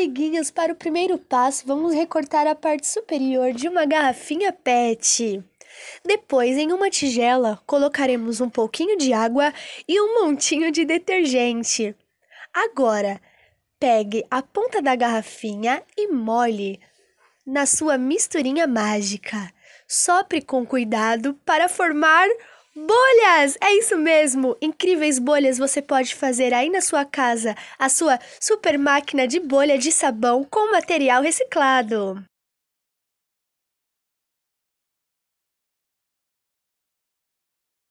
amiguinhos, para o primeiro passo, vamos recortar a parte superior de uma garrafinha PET. Depois, em uma tigela, colocaremos um pouquinho de água e um montinho de detergente. Agora, pegue a ponta da garrafinha e molhe na sua misturinha mágica. Sopre com cuidado para formar Bolhas! É isso mesmo! Incríveis bolhas você pode fazer aí na sua casa, a sua super máquina de bolha de sabão com material reciclado.